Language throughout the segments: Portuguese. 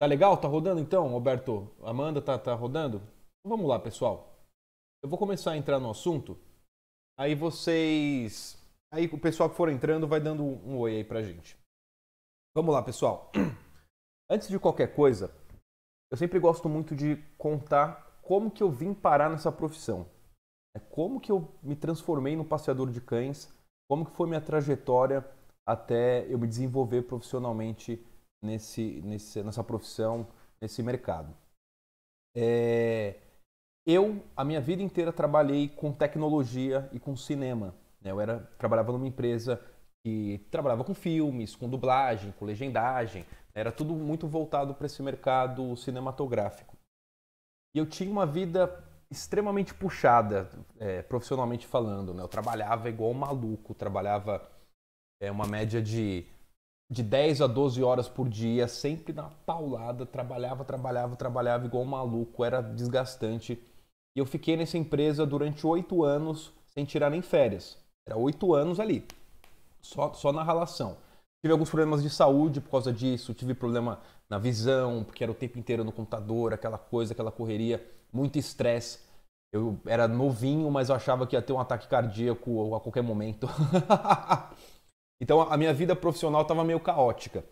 Tá legal? Tá rodando então, Roberto? Amanda tá, tá rodando? Então, vamos lá, pessoal. Eu vou começar a entrar no assunto. Aí vocês. Aí o pessoal que for entrando vai dando um oi aí pra gente. Vamos lá, pessoal. Antes de qualquer coisa, eu sempre gosto muito de contar como que eu vim parar nessa profissão. É como que eu me transformei no passeador de cães, como que foi minha trajetória até eu me desenvolver profissionalmente nesse, nesse, nessa profissão, nesse mercado. É, eu, a minha vida inteira, trabalhei com tecnologia e com cinema. Né? Eu era, trabalhava numa empresa que trabalhava com filmes, com dublagem, com legendagem. Né? Era tudo muito voltado para esse mercado cinematográfico. E eu tinha uma vida extremamente puxada, é, profissionalmente falando. Né? Eu trabalhava igual um maluco, trabalhava é, uma média de de 10 a 12 horas por dia, sempre na paulada, trabalhava, trabalhava, trabalhava igual um maluco, era desgastante. E eu fiquei nessa empresa durante oito anos sem tirar nem férias. Era oito anos ali, só, só na relação. Tive alguns problemas de saúde por causa disso, tive problema na visão, porque era o tempo inteiro no computador, aquela coisa, aquela correria, muito estresse. Eu era novinho, mas eu achava que ia ter um ataque cardíaco a qualquer momento. Então a minha vida profissional estava meio caótica.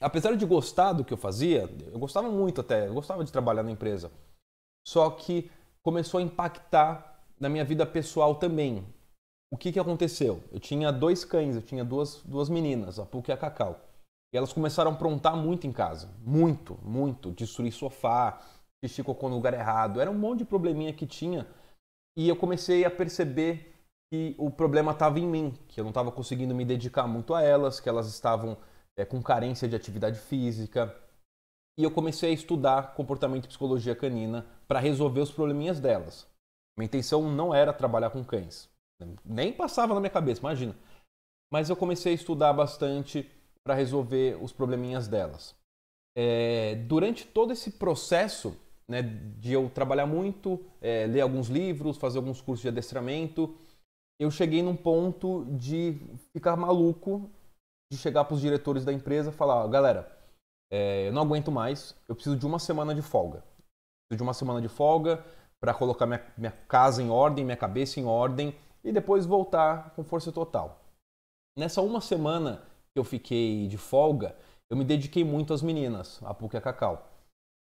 Apesar de gostar do que eu fazia, eu gostava muito até, eu gostava de trabalhar na empresa. Só que começou a impactar na minha vida pessoal também. O que, que aconteceu? Eu tinha dois cães, eu tinha duas, duas meninas, a Puca e a Cacau. E elas começaram a aprontar muito em casa. Muito, muito. Destruir sofá, xixi cocô no lugar errado. Era um monte de probleminha que tinha. E eu comecei a perceber que o problema estava em mim, que eu não estava conseguindo me dedicar muito a elas, que elas estavam é, com carência de atividade física. E eu comecei a estudar comportamento e psicologia canina para resolver os probleminhas delas. Minha intenção não era trabalhar com cães, nem passava na minha cabeça, imagina. Mas eu comecei a estudar bastante para resolver os probleminhas delas. É, durante todo esse processo, né, de eu trabalhar muito, é, ler alguns livros, fazer alguns cursos de adestramento, eu cheguei num ponto de ficar maluco, de chegar para os diretores da empresa e falar: oh, galera, é, eu não aguento mais, eu preciso de uma semana de folga. Preciso de uma semana de folga para colocar minha, minha casa em ordem, minha cabeça em ordem e depois voltar com força total. Nessa uma semana que eu fiquei de folga, eu me dediquei muito às meninas, a PUC e a Cacau.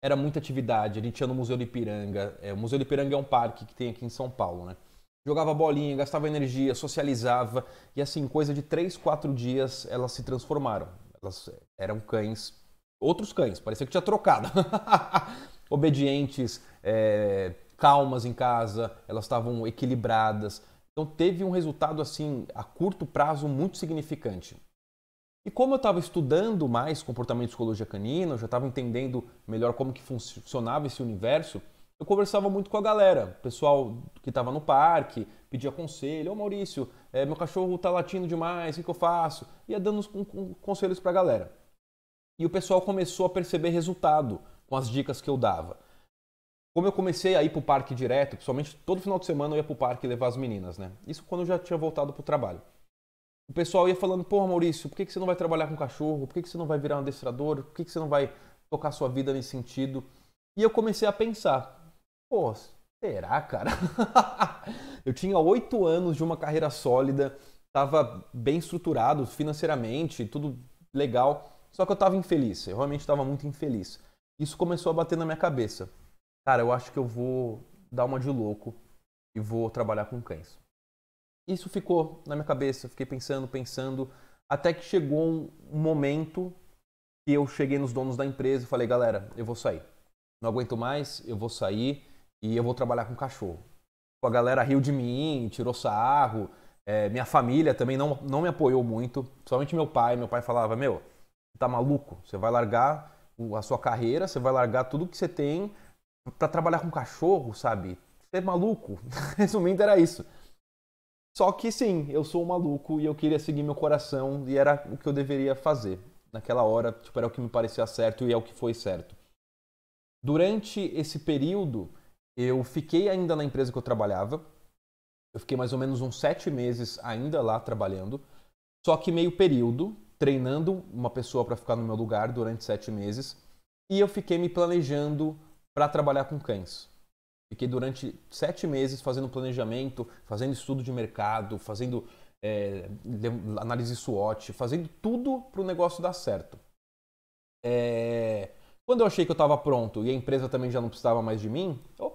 Era muita atividade, a gente ia no Museu do Ipiranga. É, o Museu do Ipiranga é um parque que tem aqui em São Paulo, né? jogava bolinha, gastava energia, socializava e assim, coisa de 3, 4 dias elas se transformaram. Elas eh, eram cães, outros cães, parecia que tinha trocado. Obedientes, é, calmas em casa, elas estavam equilibradas. Então teve um resultado assim a curto prazo muito significante. E como eu estava estudando mais comportamento psicologia canina, eu já estava entendendo melhor como que funcionava esse universo, eu conversava muito com a galera, o pessoal que estava no parque, pedia conselho, ô oh, Maurício, é, meu cachorro está latindo demais, o que, que, eu faço? Ia dando uns, conselhos para a galera. E o pessoal começou a perceber resultado com as dicas que eu dava. Como eu comecei a ir para o parque direto, principalmente todo final de semana eu ia para o parque levar as meninas, né? Isso quando eu já tinha voltado para o trabalho. O pessoal ia falando, porra Maurício, por que, que você não vai trabalhar com cachorro? Por que, que você não vai virar um adestrador? Por que, que você não vai tocar sua vida nesse sentido? E eu comecei a pensar, Pô, será, cara? eu tinha oito anos de uma carreira sólida, estava bem estruturado financeiramente, tudo legal, só que eu estava infeliz, eu realmente estava muito infeliz. Isso começou a bater na minha cabeça. Cara, eu acho que eu vou dar uma de louco e vou trabalhar com cães. Isso ficou na minha cabeça, fiquei pensando, pensando, até que chegou um momento que eu cheguei nos donos da empresa e falei, galera, eu vou sair. Não aguento mais, eu vou sair e eu vou trabalhar com cachorro. Tipo, a galera riu de mim, tirou sarro. É, minha família também não, não me apoiou muito, principalmente meu pai. Meu pai falava: Meu, tá maluco? Você vai largar a sua carreira, você vai largar tudo que você tem para trabalhar com cachorro, sabe? Você é maluco. Resumindo, era isso. Só que sim, eu sou um maluco e eu queria seguir meu coração e era o que eu deveria fazer. Naquela hora, tipo, era o que me parecia certo e é o que foi certo. Durante esse período, eu fiquei ainda na empresa que eu trabalhava. Eu fiquei mais ou menos uns sete meses ainda lá trabalhando. Só que meio período, treinando uma pessoa para ficar no meu lugar durante sete meses. E eu fiquei me planejando para trabalhar com cães. Fiquei durante sete meses fazendo planejamento, fazendo estudo de mercado, fazendo é, análise SWOT, fazendo tudo para o negócio dar certo. É... Quando eu achei que eu estava pronto e a empresa também já não precisava mais de mim, eu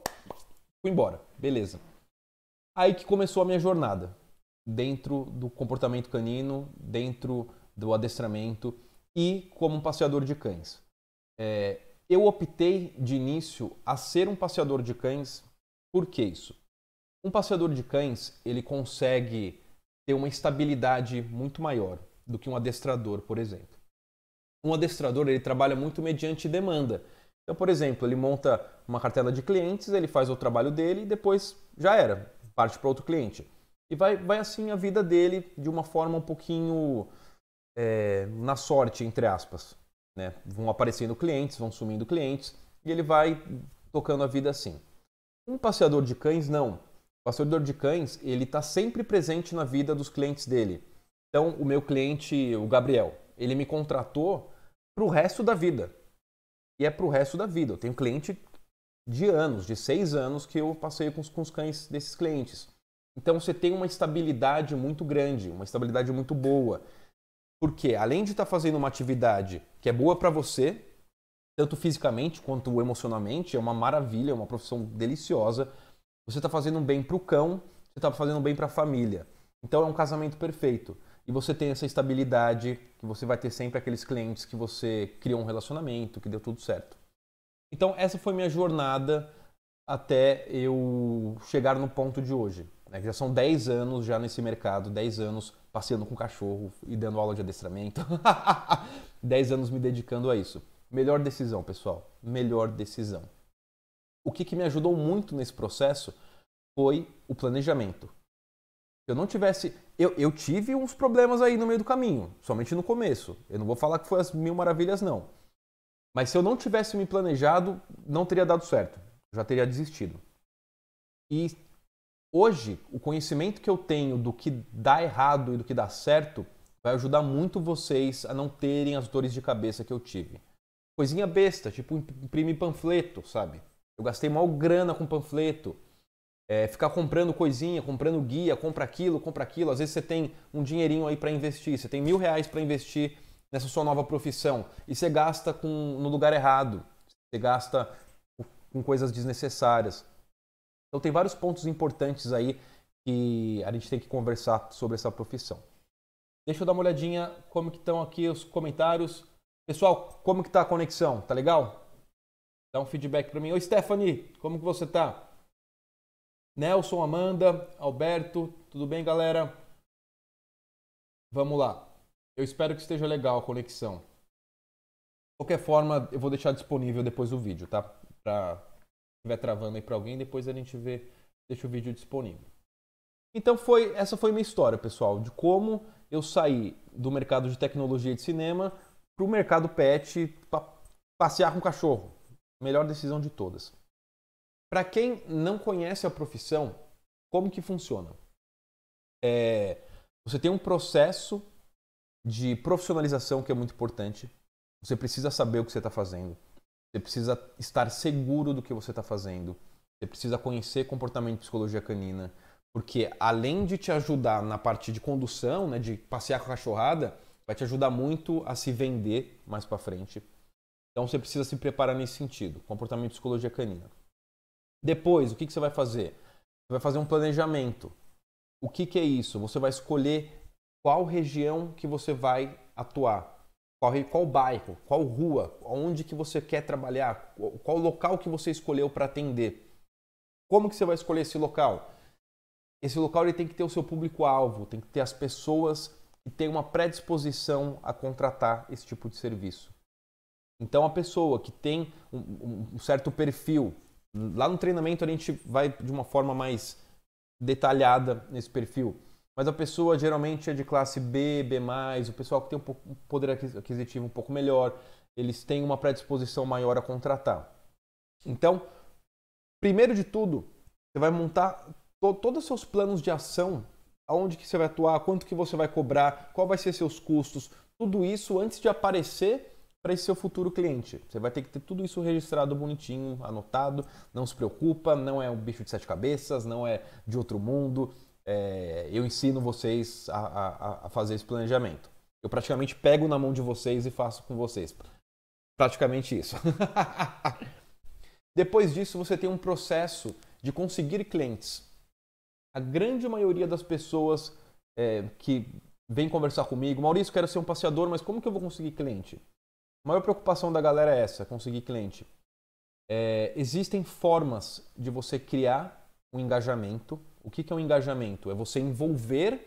Fui embora, beleza. Aí que começou a minha jornada dentro do comportamento canino, dentro do adestramento e como um passeador de cães. É, eu optei de início a ser um passeador de cães, por que isso? Um passeador de cães ele consegue ter uma estabilidade muito maior do que um adestrador, por exemplo. Um adestrador ele trabalha muito mediante demanda. Então, por exemplo, ele monta uma cartela de clientes, ele faz o trabalho dele e depois já era, parte para outro cliente. E vai, vai assim a vida dele de uma forma um pouquinho é, na sorte, entre aspas. Né? Vão aparecendo clientes, vão sumindo clientes e ele vai tocando a vida assim. Um passeador de cães, não. O passeador de cães, ele está sempre presente na vida dos clientes dele. Então, o meu cliente, o Gabriel, ele me contratou para o resto da vida e é para o resto da vida. Eu tenho cliente de anos, de seis anos, que eu passei com os, com os cães desses clientes. Então você tem uma estabilidade muito grande, uma estabilidade muito boa. Porque além de estar tá fazendo uma atividade que é boa para você, tanto fisicamente quanto emocionalmente, é uma maravilha, é uma profissão deliciosa. Você está fazendo um bem para o cão, você está fazendo um bem para a família. Então é um casamento perfeito e você tem essa estabilidade que você vai ter sempre aqueles clientes que você criou um relacionamento, que deu tudo certo. Então essa foi minha jornada até eu chegar no ponto de hoje. Né? Já são 10 anos já nesse mercado, 10 anos passeando com cachorro e dando aula de adestramento. 10 anos me dedicando a isso. Melhor decisão, pessoal. Melhor decisão. O que, que me ajudou muito nesse processo foi o planejamento eu não tivesse. Eu, eu tive uns problemas aí no meio do caminho, somente no começo. Eu não vou falar que foi as mil maravilhas, não. Mas se eu não tivesse me planejado, não teria dado certo. Eu já teria desistido. E hoje, o conhecimento que eu tenho do que dá errado e do que dá certo vai ajudar muito vocês a não terem as dores de cabeça que eu tive. Coisinha besta, tipo imprimir panfleto, sabe? Eu gastei mal grana com panfleto. É, ficar comprando coisinha, comprando guia, compra aquilo, compra aquilo. Às vezes você tem um dinheirinho aí para investir, você tem mil reais para investir nessa sua nova profissão e você gasta com, no lugar errado, você gasta com coisas desnecessárias. Então tem vários pontos importantes aí que a gente tem que conversar sobre essa profissão. Deixa eu dar uma olhadinha como que estão aqui os comentários. Pessoal, como que está a conexão? Tá legal? Dá um feedback para mim. Oi, Stephanie, como que você está? Nelson, Amanda, Alberto, tudo bem, galera? Vamos lá. Eu espero que esteja legal a conexão. De qualquer forma, eu vou deixar disponível depois o vídeo, tá? Pra se estiver travando aí para alguém, depois a gente vê, deixa o vídeo disponível. Então foi, essa foi minha história, pessoal, de como eu saí do mercado de tecnologia de cinema para o mercado pet, para passear com cachorro. Melhor decisão de todas. Para quem não conhece a profissão, como que funciona? É, você tem um processo de profissionalização que é muito importante. Você precisa saber o que você está fazendo. Você precisa estar seguro do que você está fazendo. Você precisa conhecer comportamento de psicologia canina. Porque além de te ajudar na parte de condução, né, de passear com a cachorrada, vai te ajudar muito a se vender mais para frente. Então você precisa se preparar nesse sentido, comportamento de psicologia canina. Depois, o que, que você vai fazer? Você vai fazer um planejamento. O que, que é isso? Você vai escolher qual região que você vai atuar, qual, qual bairro, qual rua, onde que você quer trabalhar, qual local que você escolheu para atender. Como que você vai escolher esse local? Esse local ele tem que ter o seu público-alvo, tem que ter as pessoas que têm uma predisposição a contratar esse tipo de serviço. Então, a pessoa que tem um, um certo perfil, Lá no treinamento a gente vai de uma forma mais detalhada nesse perfil. Mas a pessoa geralmente é de classe B, B+, o pessoal que tem um poder aquisitivo um pouco melhor, eles têm uma predisposição maior a contratar. Então, primeiro de tudo, você vai montar to todos os seus planos de ação, aonde que você vai atuar, quanto que você vai cobrar, qual vai ser seus custos, tudo isso antes de aparecer para esse seu futuro cliente. Você vai ter que ter tudo isso registrado bonitinho, anotado. Não se preocupa, não é um bicho de sete cabeças, não é de outro mundo. É, eu ensino vocês a, a, a fazer esse planejamento. Eu praticamente pego na mão de vocês e faço com vocês. Praticamente isso. Depois disso, você tem um processo de conseguir clientes. A grande maioria das pessoas é, que vem conversar comigo, Maurício, quero ser um passeador, mas como que eu vou conseguir cliente? A maior preocupação da galera é essa, conseguir cliente. É, existem formas de você criar um engajamento. O que, que é um engajamento? É você envolver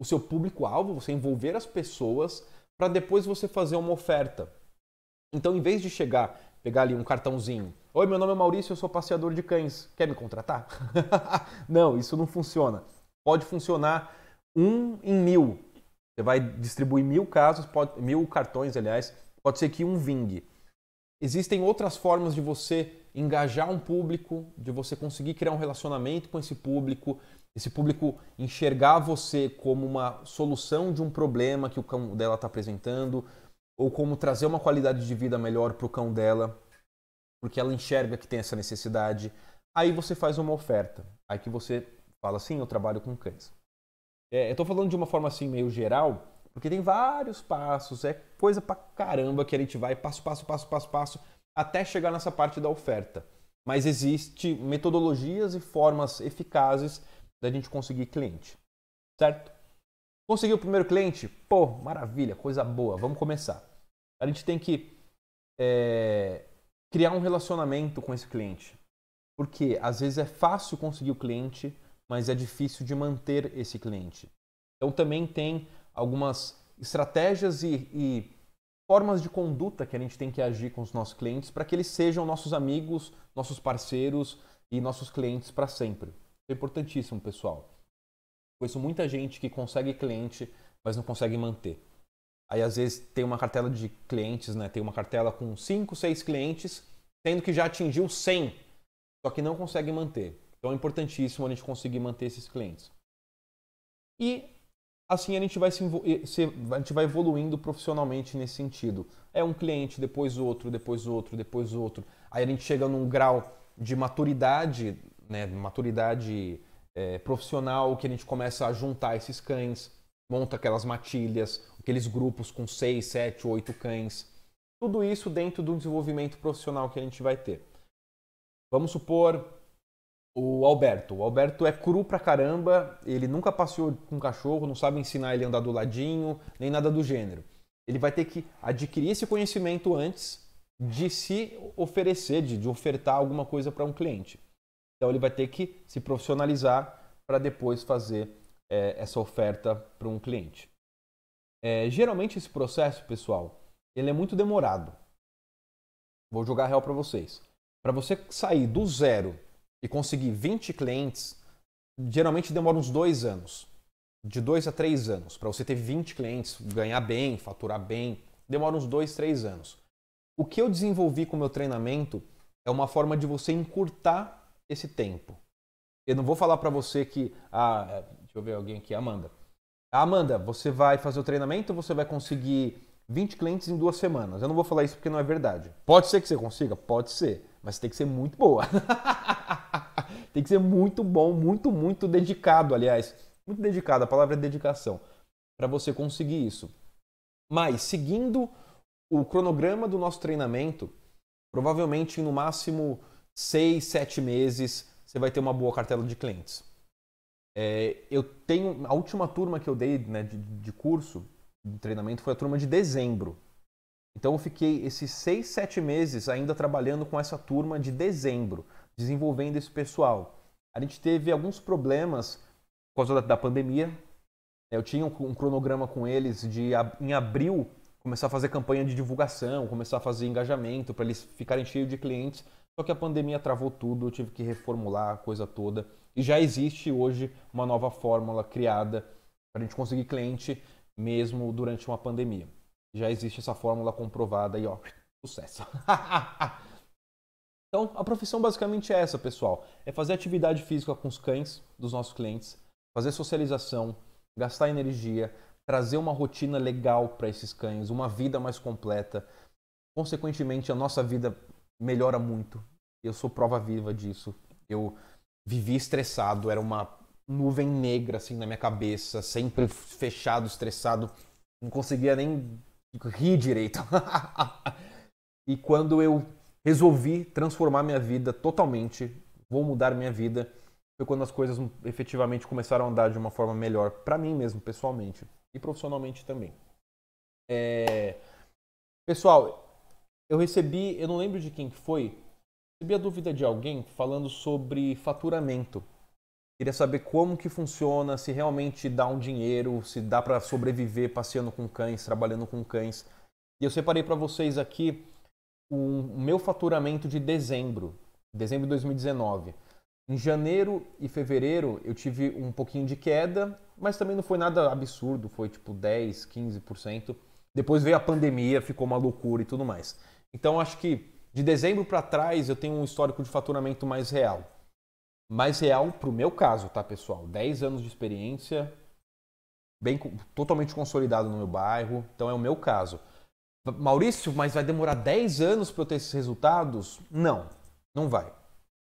o seu público-alvo, você envolver as pessoas para depois você fazer uma oferta. Então, em vez de chegar, pegar ali um cartãozinho, oi, meu nome é Maurício, eu sou passeador de cães, quer me contratar? não, isso não funciona. Pode funcionar um em mil. Você vai distribuir mil casos, pode, mil cartões, aliás, pode ser que um vingue. Existem outras formas de você engajar um público, de você conseguir criar um relacionamento com esse público, esse público enxergar você como uma solução de um problema que o cão dela está apresentando, ou como trazer uma qualidade de vida melhor para o cão dela, porque ela enxerga que tem essa necessidade. Aí você faz uma oferta. Aí que você fala assim: eu trabalho com cães. É, eu estou falando de uma forma assim meio geral, porque tem vários passos, é coisa pra caramba que a gente vai passo, passo, passo, passo, passo, até chegar nessa parte da oferta. Mas existe metodologias e formas eficazes da gente conseguir cliente, certo? Conseguiu o primeiro cliente? Pô, maravilha, coisa boa, vamos começar. A gente tem que é, criar um relacionamento com esse cliente. Porque às vezes é fácil conseguir o cliente, mas é difícil de manter esse cliente. Então também tem algumas estratégias e, e formas de conduta que a gente tem que agir com os nossos clientes para que eles sejam nossos amigos, nossos parceiros e nossos clientes para sempre. Isso é importantíssimo, pessoal. Conheço muita gente que consegue cliente, mas não consegue manter. Aí às vezes tem uma cartela de clientes, né? Tem uma cartela com 5, 6 clientes, sendo que já atingiu 100, só que não consegue manter. Então é importantíssimo a gente conseguir manter esses clientes. E Assim a gente vai se, a gente vai evoluindo profissionalmente nesse sentido. É um cliente, depois outro, depois outro, depois outro. Aí a gente chega num grau de maturidade, né, maturidade é, profissional, que a gente começa a juntar esses cães, monta aquelas matilhas, aqueles grupos com seis, sete, oito cães. Tudo isso dentro do desenvolvimento profissional que a gente vai ter. Vamos supor o Alberto. O Alberto é cru pra caramba, ele nunca passeou com cachorro, não sabe ensinar ele a andar do ladinho, nem nada do gênero. Ele vai ter que adquirir esse conhecimento antes de se oferecer, de, de ofertar alguma coisa para um cliente. Então ele vai ter que se profissionalizar para depois fazer é, essa oferta para um cliente. É, geralmente esse processo, pessoal, ele é muito demorado. Vou jogar real para vocês. Para você sair do zero e conseguir 20 clientes, geralmente demora uns dois anos. De dois a três anos. Para você ter 20 clientes, ganhar bem, faturar bem, demora uns dois, três anos. O que eu desenvolvi com o meu treinamento é uma forma de você encurtar esse tempo. Eu não vou falar para você que. Ah, é, deixa eu ver alguém aqui, Amanda. Amanda, você vai fazer o treinamento, você vai conseguir 20 clientes em duas semanas. Eu não vou falar isso porque não é verdade. Pode ser que você consiga? Pode ser, mas tem que ser muito boa. Tem que ser muito bom, muito, muito dedicado, aliás. Muito dedicado, a palavra é dedicação, para você conseguir isso. Mas, seguindo o cronograma do nosso treinamento, provavelmente no máximo seis, sete meses você vai ter uma boa cartela de clientes. É, eu tenho. A última turma que eu dei né, de, de curso, de treinamento, foi a turma de dezembro. Então eu fiquei esses seis, sete meses ainda trabalhando com essa turma de dezembro desenvolvendo esse pessoal. A gente teve alguns problemas por causa da, da pandemia. Eu tinha um, um, cronograma com eles de em abril começar a fazer campanha de divulgação, começar a fazer engajamento para eles ficarem cheios de clientes. Só que a pandemia travou tudo, eu tive que reformular a coisa toda. E já existe hoje uma nova fórmula criada para a gente conseguir cliente mesmo durante uma pandemia. Já existe essa fórmula comprovada e ó, sucesso. Então, a profissão basicamente é essa, pessoal: é fazer atividade física com os cães dos nossos clientes, fazer socialização, gastar energia, trazer uma rotina legal para esses cães, uma vida mais completa. Consequentemente, a nossa vida melhora muito. Eu sou prova viva disso. Eu vivi estressado, era uma nuvem negra assim na minha cabeça, sempre fechado, estressado, não conseguia nem rir direito. e quando eu resolvi transformar minha vida totalmente, vou mudar minha vida, foi quando as coisas efetivamente começaram a andar de uma forma melhor para mim mesmo, pessoalmente e profissionalmente também. É... Pessoal, eu recebi, eu não lembro de quem que foi, recebi a dúvida de alguém falando sobre faturamento. Queria saber como que funciona, se realmente dá um dinheiro, se dá para sobreviver passeando com cães, trabalhando com cães. E eu separei para vocês aqui o meu faturamento de dezembro, dezembro de 2019. Em janeiro e fevereiro eu tive um pouquinho de queda, mas também não foi nada absurdo, foi tipo 10, 15%. Depois veio a pandemia, ficou uma loucura e tudo mais. Então acho que de dezembro para trás eu tenho um histórico de faturamento mais real. Mais real para o meu caso, tá pessoal? 10 anos de experiência, bem totalmente consolidado no meu bairro, então é o meu caso. Maurício, mas vai demorar 10 anos para eu ter esses resultados? Não, não vai.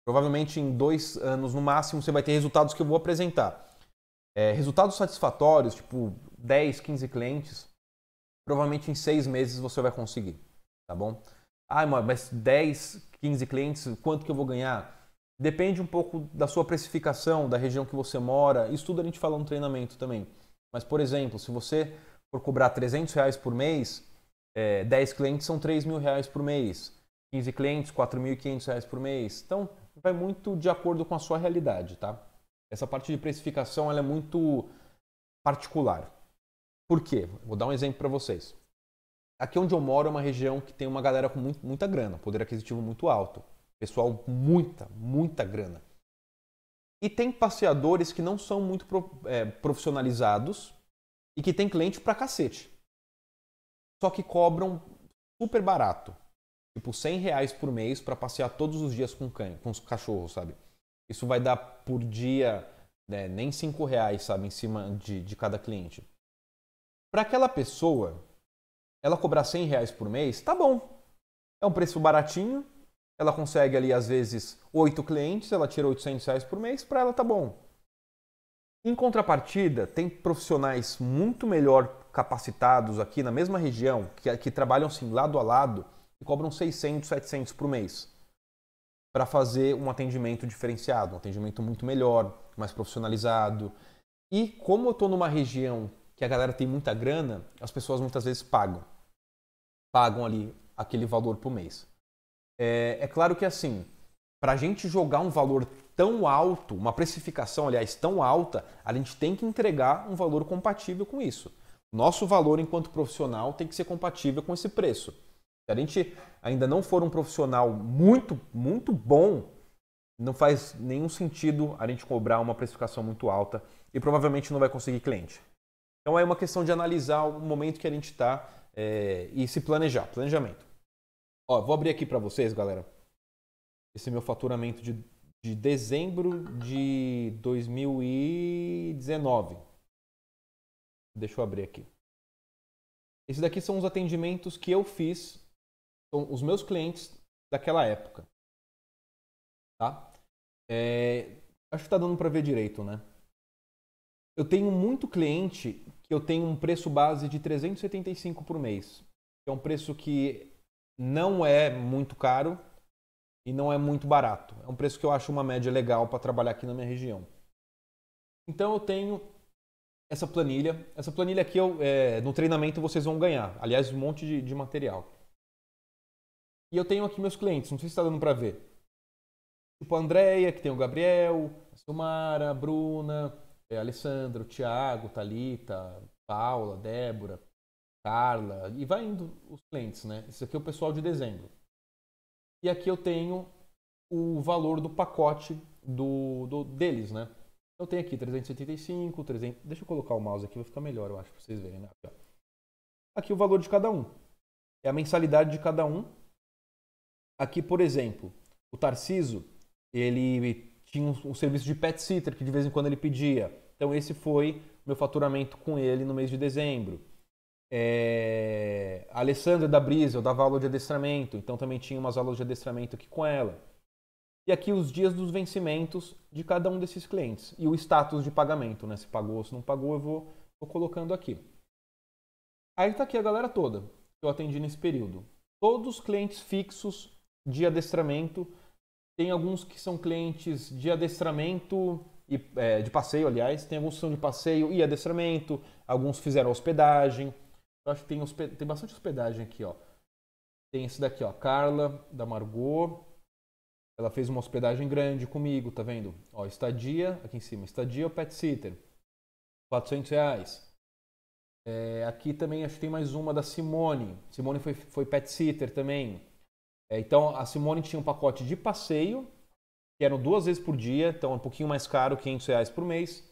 Provavelmente em dois anos no máximo você vai ter resultados que eu vou apresentar. É, resultados satisfatórios, tipo 10, 15 clientes, provavelmente em seis meses você vai conseguir, tá bom? Ah, mas 10, 15 clientes, quanto que eu vou ganhar? Depende um pouco da sua precificação, da região que você mora. Isso tudo a gente fala no treinamento também. Mas, por exemplo, se você for cobrar 300 reais por mês, é, 10 clientes são 3 mil reais por mês. 15 clientes, 4.500 reais por mês. Então, vai muito de acordo com a sua realidade, tá? Essa parte de precificação ela é muito particular. Por quê? Vou dar um exemplo para vocês. Aqui onde eu moro é uma região que tem uma galera com muito, muita grana, poder aquisitivo muito alto. Pessoal, muita, muita grana. E tem passeadores que não são muito é, profissionalizados e que tem cliente pra cacete só que cobram super barato. Tipo, 100 reais por mês para passear todos os dias com, cães, com os cachorros, sabe? Isso vai dar por dia né, nem 5 reais, sabe, em cima de, de cada cliente. Para aquela pessoa, ela cobrar 100 reais por mês, tá bom. É um preço baratinho, ela consegue ali às vezes oito clientes, ela tira 800 reais por mês, para ela tá bom. Em contrapartida, tem profissionais muito melhor capacitados aqui na mesma região, que, que trabalham assim lado a lado, e cobram 600, 700 por mês para fazer um atendimento diferenciado, um atendimento muito melhor, mais profissionalizado. E como eu estou numa região que a galera tem muita grana, as pessoas muitas vezes pagam. Pagam ali aquele valor por mês. É, é claro que assim, para a gente jogar um valor tão alto, uma precificação, aliás, tão alta, a gente tem que entregar um valor compatível com isso. Nosso valor enquanto profissional tem que ser compatível com esse preço. Se a gente ainda não for um profissional muito, muito bom, não faz nenhum sentido a gente cobrar uma precificação muito alta e provavelmente não vai conseguir cliente. Então é uma questão de analisar o momento que a gente está é, eh, e se planejar, planejamento. Ó, vou abrir aqui para vocês, galera, esse meu faturamento de, de dezembro de 2019. Deixa eu abrir aqui. Esses daqui são os atendimentos que eu fiz, com os meus clientes daquela época. Tá? É, acho que está dando para ver direito, né? Eu tenho muito cliente que eu tenho um preço base de 375 por mês. Que é um preço que não é muito caro e não é muito barato. É um preço que eu acho uma média legal para trabalhar aqui na minha região. Então eu tenho essa planilha. Essa planilha aqui, eu, é, no treinamento, vocês vão ganhar. Aliás, um monte de, de material. E eu tenho aqui meus clientes, não sei se está dando para ver. Tipo a Andrea, que tem o Gabriel, a Silmara, a Bruna, é, Alessandro, Tiago, Talita, Paula, Débora, Carla, e vai indo os clientes, né? isso aqui é o pessoal de dezembro. E aqui eu tenho o valor do pacote do, do deles, né? Então tem aqui 375, 300... Deixa eu colocar o mouse aqui, vai ficar melhor, eu acho, para vocês verem. Né? Aqui, aqui o valor de cada um. É a mensalidade de cada um. Aqui, por exemplo, o Tarciso, ele tinha um, um serviço de pet sitter que de vez em quando ele pedia. Então esse foi meu faturamento com ele no mês de dezembro. É... A Alessandra da Brisa, eu dava aula de adestramento, então também tinha umas aulas de adestramento aqui com ela e aqui os dias dos vencimentos de cada um desses clientes e o status de pagamento, né? Se pagou ou se não pagou, eu vou, vou colocando aqui. Aí está aqui a galera toda que eu atendi nesse período. Todos os clientes fixos de adestramento, tem alguns que são clientes de adestramento e é, de passeio, aliás, tem alguns que são de passeio e adestramento, alguns fizeram hospedagem. Eu acho que tem, tem bastante hospedagem aqui, ó. Tem esse daqui, ó, Carla, da Margot, ela fez uma hospedagem grande comigo, tá vendo? Ó, estadia, aqui em cima, estadia ou pet sitter, 400 reais. É, aqui também acho que tem mais uma da Simone. Simone foi, foi pet sitter também. É, então a Simone tinha um pacote de passeio, que eram duas vezes por dia, então é um pouquinho mais caro, 500 reais por mês.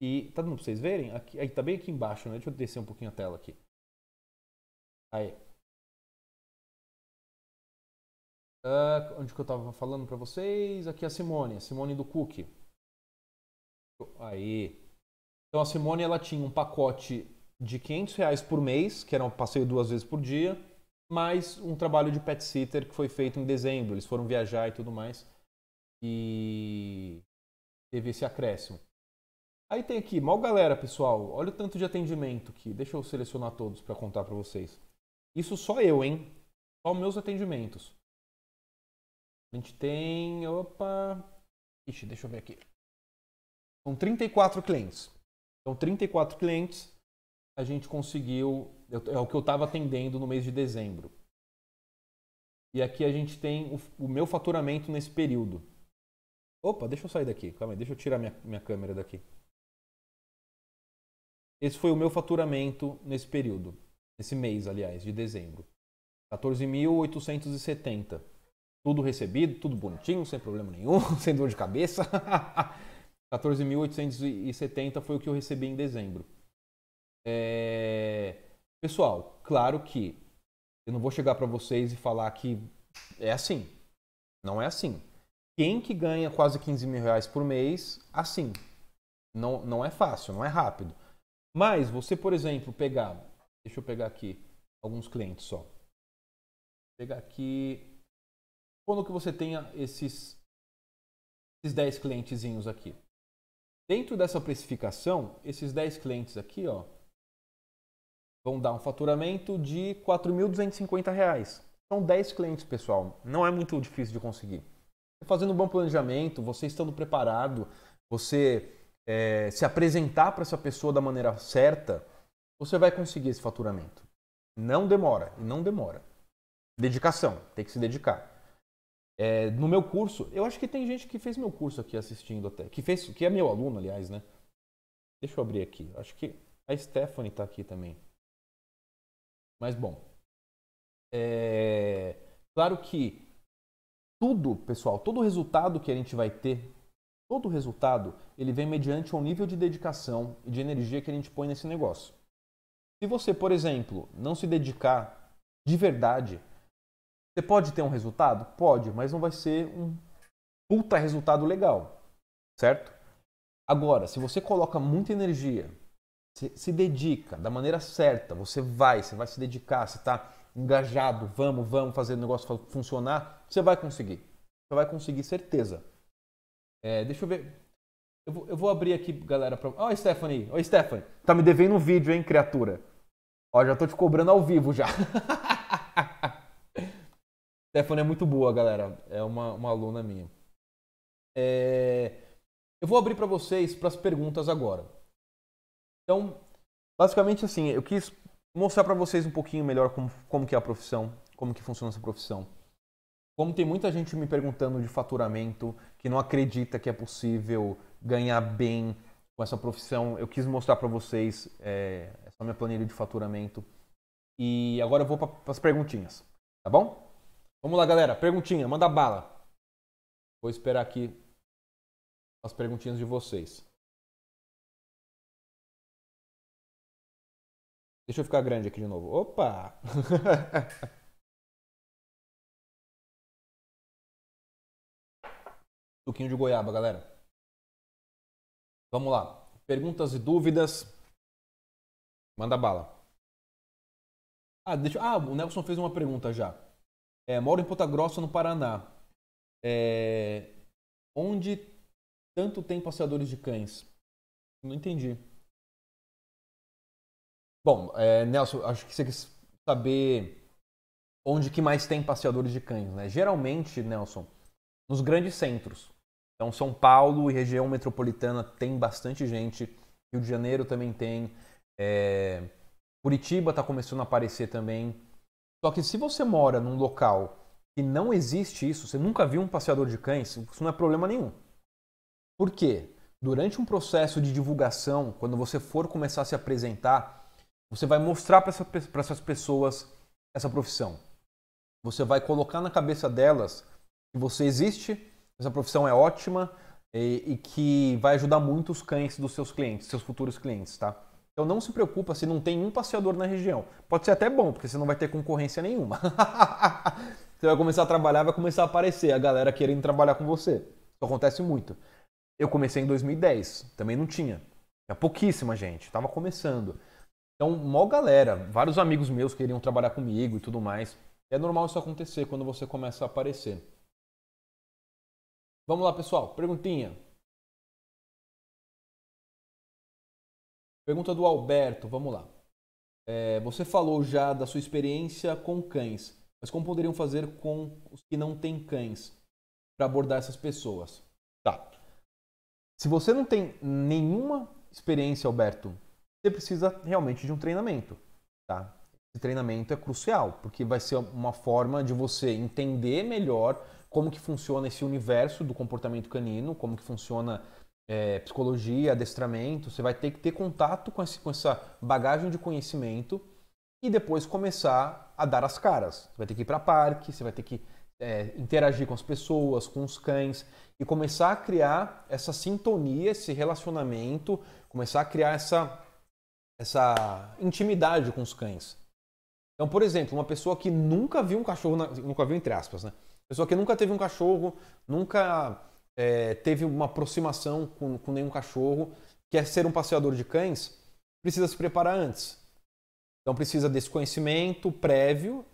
E tá dando pra vocês verem? Aqui, aí tá bem aqui embaixo, né? Deixa eu descer um pouquinho a tela aqui. Aí, Uh, onde que eu estava falando para vocês? Aqui é a Simone, a Simone do Cook. Aí. Então a Simone ela tinha um pacote de 500 reais por mês, que era um passeio duas vezes por dia, mais um trabalho de pet sitter que foi feito em dezembro. Eles foram viajar e tudo mais. E teve esse acréscimo. Aí tem aqui, mal galera, pessoal. Olha o tanto de atendimento que. Deixa eu selecionar todos para contar para vocês. Isso só eu, hein? Só meus atendimentos. A gente tem. Opa! Ixi, deixa eu ver aqui. São 34 clientes. Então, 34 clientes a gente conseguiu. É o que eu estava atendendo no mês de dezembro. E aqui a gente tem o, o, meu faturamento nesse período. Opa, deixa eu sair daqui. Calma aí, deixa eu tirar minha, minha câmera daqui. Esse foi o meu faturamento nesse período. Nesse mês, aliás, de dezembro. 14.870. Tudo recebido, tudo bonitinho, sem problema nenhum, sem dor de cabeça. 14.870 foi o que eu recebi em dezembro. É... Pessoal, claro que eu não vou chegar para vocês e falar que é assim. Não é assim. Quem que ganha quase 15 mil reais por mês, assim. Não, não é fácil, não é rápido. Mas você, por exemplo, pegar. Deixa eu pegar aqui alguns clientes só. Vou pegar aqui quando que você tenha esses, esses 10 clientezinhos aqui. Dentro dessa precificação, esses 10 clientes aqui ó, vão dar um faturamento de R$ 4.250. São 10 clientes, pessoal. Não é muito difícil de conseguir. Fazendo um bom planejamento, você estando preparado, você é, se apresentar para essa pessoa da maneira certa, você vai conseguir esse faturamento. Não demora, e não demora. Dedicação, tem que se dedicar. É, no meu curso, eu acho que tem gente que fez meu curso aqui assistindo até, que fez, que é meu aluno, aliás, né? Deixa eu abrir aqui. Acho que a Stephanie tá aqui também. Mas bom, é, claro que tudo, pessoal, todo resultado que a gente vai ter, todo resultado, ele vem mediante o nível de dedicação e de energia que a gente põe nesse negócio. Se você, por exemplo, não se dedicar de verdade você pode ter um resultado? Pode, mas não vai ser um puta resultado legal, certo? Agora, se você coloca muita energia, se, se dedica da maneira certa, você vai, você vai se dedicar, você está engajado, vamos, vamos fazer o negócio funcionar, você vai conseguir. Você vai conseguir, certeza. É, deixa eu ver. Eu vou, eu vou abrir aqui, galera. Pra... oh, Stephanie. Ó, oh, Stephanie. Tá me devendo um vídeo, hein, criatura? Ó, já tô te cobrando ao vivo já. Stephanie é muito boa, galera. É uma, uma aluna minha. É... Eu vou abrir para vocês para as perguntas agora. Então, basicamente assim, eu quis mostrar para vocês um pouquinho melhor como, como que é a profissão, como que funciona essa profissão. Como tem muita gente me perguntando de faturamento, que não acredita que é possível ganhar bem com essa profissão, eu quis mostrar para vocês é, essa minha planilha de faturamento. E agora eu vou para as perguntinhas, tá bom? Vamos lá, galera. Perguntinha, manda bala. Vou esperar aqui as perguntinhas de vocês. Deixa eu ficar grande aqui de novo. Opa! Suquinho de goiaba, galera. Vamos lá. Perguntas e dúvidas. Manda bala. Ah, deixa... ah, o Nelson fez uma pergunta já. É, moro em Ponta Grossa, no Paraná. É, onde tanto tem passeadores de cães? Não entendi. Bom, é, Nelson, acho que você quis saber onde que mais tem passeadores de cães, né? Geralmente, Nelson, nos grandes centros. Então, São Paulo e região metropolitana tem bastante gente. Rio de Janeiro também tem. É... Curitiba está começando a aparecer também. Só que se você mora num local que não existe isso, você nunca viu um passeador de cães, isso não é problema nenhum. Por quê? Durante um processo de divulgação, quando você for começar a se apresentar, você vai mostrar para essa, essas pessoas essa profissão. Você vai colocar na cabeça delas que você existe, essa profissão é ótima e, e que vai ajudar muito os cães dos seus clientes, seus futuros clientes, tá? Então não se preocupa se não tem um passeador na região. Pode ser até bom, porque você não vai ter concorrência nenhuma. você vai começar a trabalhar, vai começar a aparecer a galera querendo trabalhar com você. Isso acontece muito. Eu comecei em 2010, também não tinha. É pouquíssima gente, tava começando. Então, mó galera, vários amigos meus queriam trabalhar comigo e tudo mais. É normal isso acontecer quando você começa a aparecer. Vamos lá, pessoal. Perguntinha. Pergunta do Alberto, vamos lá. É, você falou já da sua experiência com cães, mas como poderiam fazer com os que não têm cães para abordar essas pessoas? Tá. Se você não tem nenhuma experiência, Alberto, você precisa realmente de um treinamento, tá? Esse treinamento é crucial, porque vai ser uma forma de você entender melhor como que funciona esse universo do comportamento canino, como que funciona é, psicologia, adestramento, você vai ter que ter contato com, esse, com, essa bagagem de conhecimento e depois começar a dar as caras. Você vai ter que ir para parque, você vai ter que é, interagir com as pessoas, com os cães e começar a criar essa sintonia, esse relacionamento, começar a criar essa, essa intimidade com os cães. Então, por exemplo, uma pessoa que nunca viu um cachorro, na, nunca viu entre aspas, né? Pessoa que nunca teve um cachorro, nunca é, teve uma aproximação com, com nenhum cachorro, quer ser um passeador de cães, precisa se preparar antes. Então precisa desse conhecimento prévio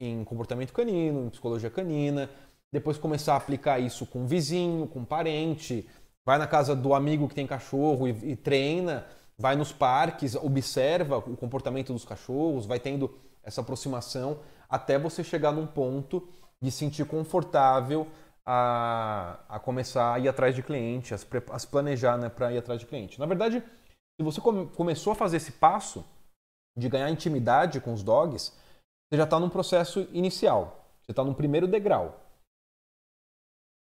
em comportamento canino, em psicologia canina, depois começar a aplicar isso com vizinho, com parente, vai na casa do amigo que tem cachorro e, e treina, vai nos parques, observa o comportamento dos cachorros, vai tendo essa aproximação até você chegar num ponto de sentir confortável a, a começar a ir atrás de cliente, a se, a se planejar né, para ir atrás de cliente. Na verdade, se você come, começou a fazer esse passo de ganhar intimidade com os dogs, você já está num processo inicial, você está num primeiro degrau.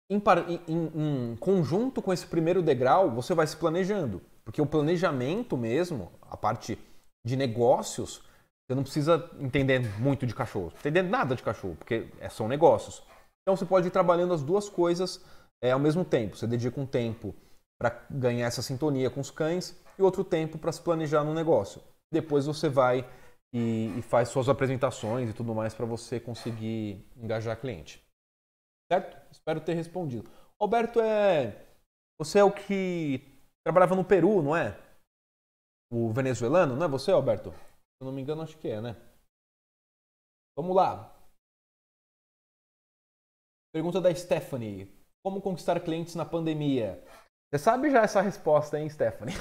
Em, em, em, conjunto com esse primeiro degrau, você vai se planejando. Porque o planejamento mesmo, a parte de negócios, você não precisa entender muito de cachorro, entender nada de cachorro, porque é, são negócios. Então você pode ir trabalhando as duas coisas é, ao mesmo tempo. Você dedica um tempo para ganhar essa sintonia com os cães e outro tempo para se planejar no negócio. Depois você vai e, e faz suas apresentações e tudo mais para você conseguir engajar cliente. Certo? Espero ter respondido. Alberto, é... você é o que trabalhava no Peru, não é? O venezuelano, não é você, Alberto? Se eu não me engano, acho que é, né? Vamos lá. Pergunta da Stephanie. Como conquistar clientes na pandemia? Você sabe já essa resposta, hein, Stephanie?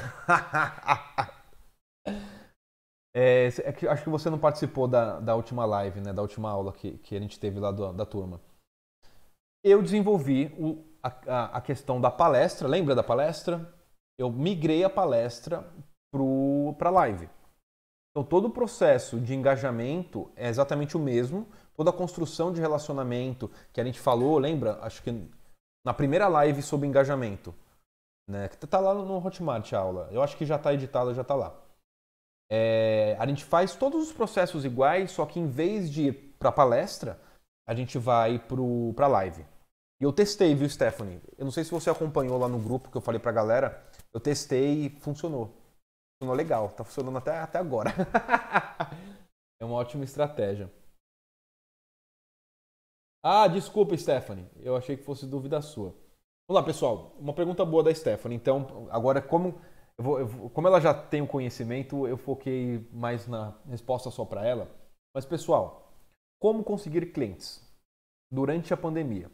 é, é acho que você não participou da, da última live, né? Da última aula que, que a gente teve lá do, da turma. Eu desenvolvi o, a, a questão da palestra. Lembra da palestra? Eu migrei a palestra para live. Então, todo o processo de engajamento é exatamente o mesmo, toda a construção de relacionamento que a gente falou, lembra? Acho que na primeira live sobre engajamento, né? Que tá lá no Hotmart a aula. Eu acho que já tá editada, já tá lá. É, a gente faz todos os processos iguais, só que em vez de ir para palestra, a gente vai para live. E eu testei, viu, Stephanie? Eu não sei se você acompanhou lá no grupo que eu falei para galera. Eu testei e funcionou. Funcionou legal, tá funcionando até, até agora. é uma ótima estratégia. Ah, desculpa, Stephanie. Eu achei que fosse dúvida sua. Olá, lá, pessoal. Uma pergunta boa da Stephanie. Então, agora, como, eu vou, eu como ela já tem o conhecimento, eu foquei mais na resposta só para ela. Mas, pessoal, como conseguir clientes durante a pandemia?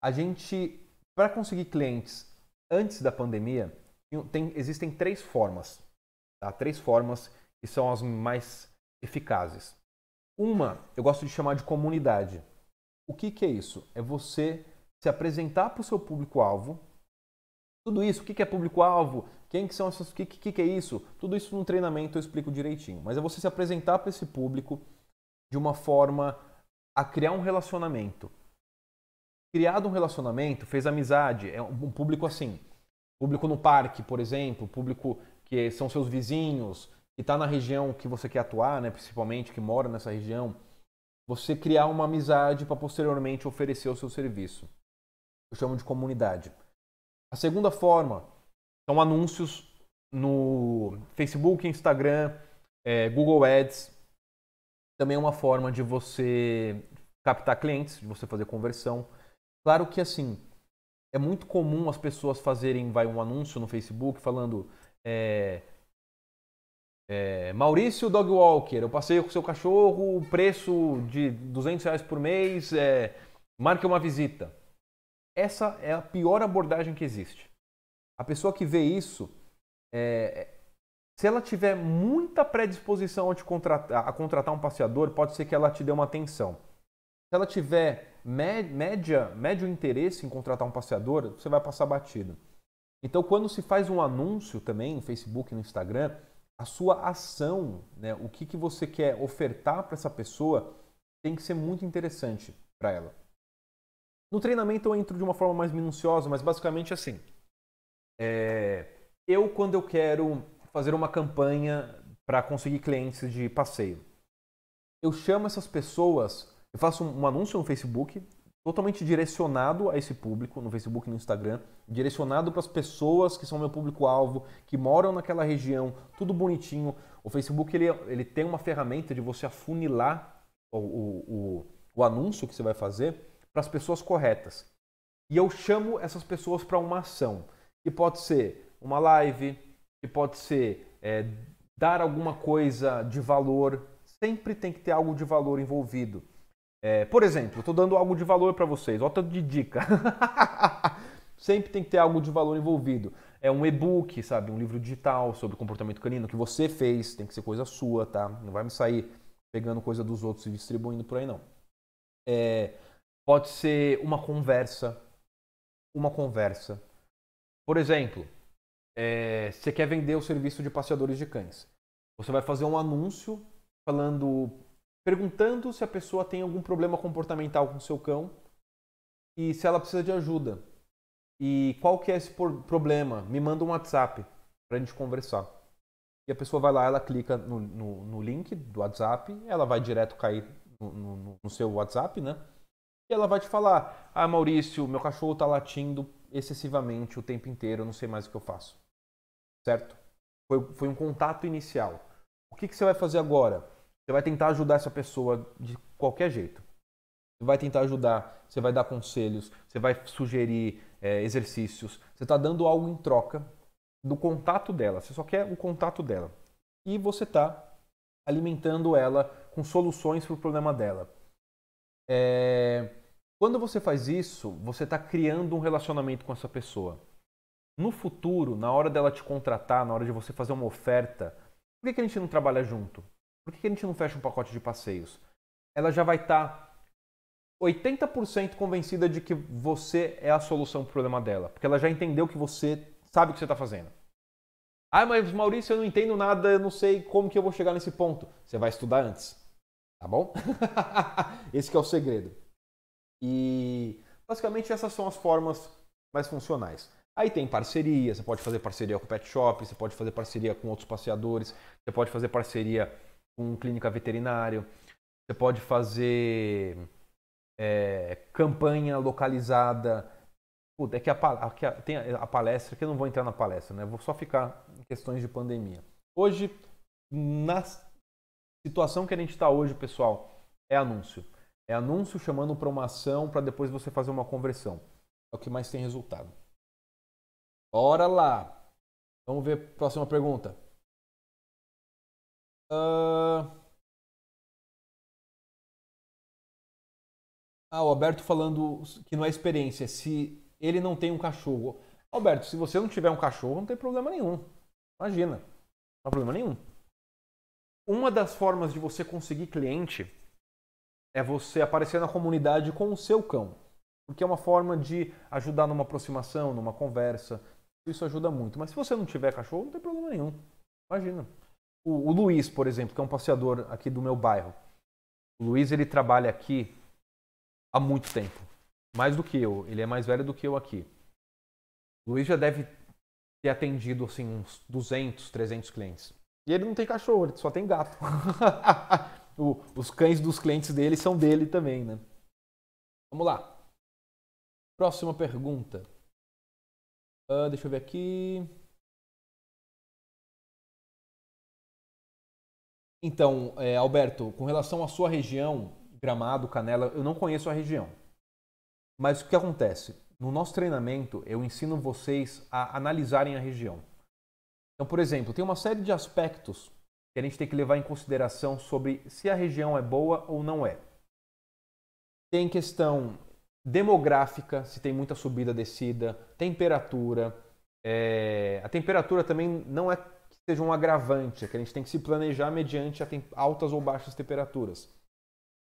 A gente, para conseguir clientes antes da pandemia, tem, existem três formas. Tá? Três formas que são as mais eficazes. Uma, eu gosto de chamar de comunidade. O que, que é isso? É você se apresentar para o seu público-alvo. Tudo isso, o que, que é público-alvo? Quem que são essas, o que, que, que é isso? Tudo isso no treinamento eu explico direitinho. Mas é você se apresentar para esse público de uma forma a criar um relacionamento. Criado um relacionamento, fez amizade, é um público assim, público no parque, por exemplo, público que são seus vizinhos, que está na região que você quer atuar, né, principalmente que mora nessa região você criar uma amizade para posteriormente oferecer o seu serviço. Eu chamo de comunidade. A segunda forma são anúncios no Facebook, Instagram, é, Google Ads. Também é uma forma de você captar clientes, de você fazer conversão. Claro que assim, é muito comum as pessoas fazerem vai um anúncio no Facebook falando é, é, Maurício Dog Walker, eu passeio com seu cachorro, preço de 200 reais por mês, é, marque uma visita. Essa é a pior abordagem que existe. A pessoa que vê isso, é, se ela tiver muita predisposição a, contratar, a contratar um passeador, pode ser que ela te dê uma atenção. Se ela tiver média, médio interesse em contratar um passeador, você vai passar batido. Então, quando se faz um anúncio também no Facebook, no Instagram, a sua ação, né, o que, que você quer ofertar para essa pessoa, tem que ser muito interessante para ela. No treinamento eu entro de uma forma mais minuciosa, mas basicamente assim. É, eu, quando eu quero fazer uma campanha para conseguir clientes de passeio, eu chamo essas pessoas, eu faço um anúncio no Facebook, totalmente direcionado a esse público, no Facebook e no Instagram, direcionado para as pessoas que são meu público-alvo, que moram naquela região, tudo bonitinho. O Facebook ele, ele tem uma ferramenta de você afunilar o, o, o, o anúncio que você vai fazer para as pessoas corretas. E eu chamo essas pessoas para uma ação, que pode ser uma live, que pode ser é, dar alguma coisa de valor, sempre tem que ter algo de valor envolvido. É, por exemplo, eu estou dando algo de valor para vocês, olha o tanto de dica. Sempre tem que ter algo de valor envolvido. É um e-book, sabe? Um livro digital sobre comportamento canino que você fez, tem que ser coisa sua, tá? Não vai me sair pegando coisa dos outros e distribuindo por aí, não. É, pode ser uma conversa. Uma conversa. Por exemplo, é, você quer vender o serviço de passeadores de cães. Você vai fazer um anúncio falando perguntando se a pessoa tem algum problema comportamental com seu cão e se ela precisa de ajuda. E qual que é esse problema? Me manda um WhatsApp para a gente conversar. E a pessoa vai lá, ela clica no, no, no link do WhatsApp, ela vai direto cair no, no, seu WhatsApp, né? E ela vai te falar: Ah, Maurício, meu cachorro está latindo excessivamente o tempo inteiro, eu não sei mais o que eu faço. Certo? Foi, foi um contato inicial. O que, que você vai fazer agora? Você vai tentar ajudar essa pessoa de qualquer jeito. Você vai tentar ajudar, você vai dar conselhos, você vai sugerir é, exercícios. Você está dando algo em troca do contato dela. Você só quer o contato dela. E você está alimentando ela com soluções para o problema dela. É... Quando você faz isso, você está criando um relacionamento com essa pessoa. No futuro, na hora dela te contratar, na hora de você fazer uma oferta, por que, que a gente não trabalha junto? Por que a gente não fecha um pacote de passeios? Ela já vai estar tá 80% convencida de que você é a solução para o problema dela, porque ela já entendeu que você sabe o que você está fazendo. Ah, mas Maurício, eu não entendo nada, eu não sei como que eu vou chegar nesse ponto. Você vai estudar antes, tá bom? Esse é o segredo. E basicamente essas são as formas mais funcionais. Aí tem parceria, você pode fazer parceria com o pet shop, você pode fazer parceria com outros passeadores, você pode fazer parceria com clínica veterinária, você pode fazer é, campanha localizada. Puta, é que, a, que a, tem a, palestra, que eu não vou entrar na palestra, né? vou só ficar em questões de pandemia. Hoje, na situação que a gente está hoje, pessoal, é anúncio. É anúncio chamando para uma ação para depois você fazer uma conversão. É o que mais tem resultado. Bora lá! Vamos ver a próxima pergunta. Uh... Ah, o Alberto falando que não é experiência, se ele não tem um cachorro. Alberto, se você não tiver um cachorro, não tem problema nenhum. Imagina, não há problema nenhum. Uma das formas de você conseguir cliente é você aparecer na comunidade com o seu cão. Porque é uma forma de ajudar numa aproximação, numa conversa. Isso ajuda muito. Mas se você não tiver cachorro, não tem problema nenhum. Imagina. O, o Luiz, por exemplo, que é um passeador aqui do meu bairro. O Luiz, ele trabalha aqui há muito tempo. Mais do que eu. Ele é mais velho do que eu aqui. O Luiz já deve ter atendido assim uns 200, 300 clientes. E ele não tem cachorro, ele só tem gato. o, os cães dos clientes dele são dele também, né? Vamos lá. Próxima pergunta. Uh, deixa eu ver aqui. Então, é, Alberto, com relação à sua região, Gramado, Canela, eu não conheço a região. Mas o que acontece? No nosso treinamento, eu ensino vocês a analisarem a região. Então, por exemplo, tem uma série de aspectos que a gente tem que levar em consideração sobre se a região é boa ou não é. Tem questão demográfica, se tem muita subida, descida, temperatura. É... A temperatura também não é que seja um agravante, é que a gente tem que se planejar mediante altas ou baixas temperaturas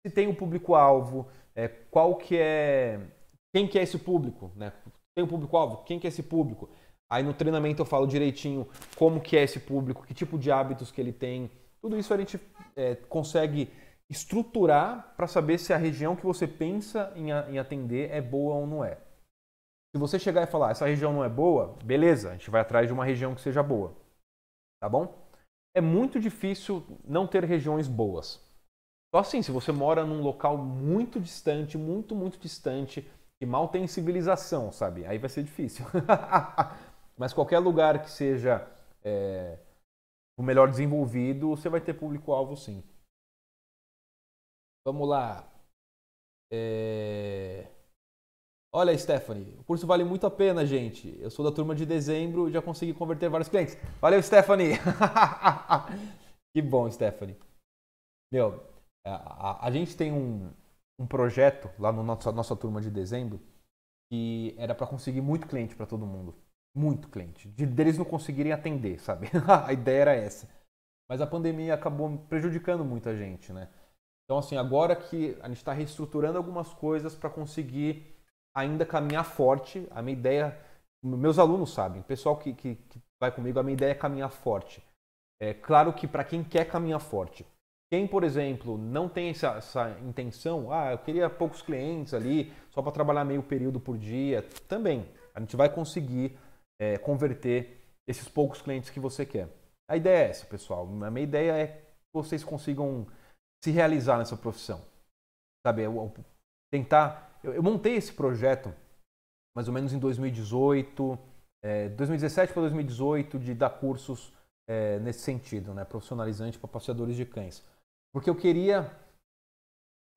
se tem um público-alvo, é, qual que é. Quem que é esse público? Né? Tem um público-alvo? Quem que é esse público? Aí no treinamento eu falo direitinho como que é esse público, que tipo de hábitos que ele tem. Tudo isso a gente é, consegue estruturar para saber se a região que você pensa em, em atender é boa ou não é. Se você chegar e falar, essa região não é boa, beleza, a gente vai atrás de uma região que seja boa. Tá bom? É muito difícil não ter regiões boas. Só então, assim, se você mora num local muito distante, muito, muito distante, que mal tem civilização, sabe? Aí vai ser difícil. Mas qualquer lugar que seja é, o melhor desenvolvido, você vai ter público-alvo sim. Vamos lá. É... Olha, Stephanie, o curso vale muito a pena, gente. Eu sou da turma de dezembro e já consegui converter vários clientes. Valeu, Stephanie! que bom, Stephanie. Meu, é, a, a, gente tem um, um projeto lá na no nossa, nossa turma de dezembro que era para conseguir muito cliente para todo mundo. Muito cliente. De, deles não conseguirem atender, sabe? a ideia era essa. Mas a pandemia acabou prejudicando muita gente, né? Então, assim, agora que a gente está reestruturando algumas coisas para conseguir ainda caminhar forte, a minha ideia, meus alunos sabem, o pessoal que, que, que vai comigo, a minha ideia é caminhar forte. É claro que para quem quer caminhar forte, quem, por exemplo, não tem essa, essa intenção, ah, eu queria poucos clientes ali, só para trabalhar meio período por dia, também a gente vai conseguir é, converter esses poucos clientes que você quer. A ideia é essa, pessoal. A minha ideia é que vocês consigam se realizar nessa profissão. Sabe, eu, eu, tentar. Eu, eu, montei esse projeto mais ou menos em 2018, é, 2017 para 2018, de dar cursos é, nesse sentido, né? profissionalizante para passeadores de cães. Porque eu queria,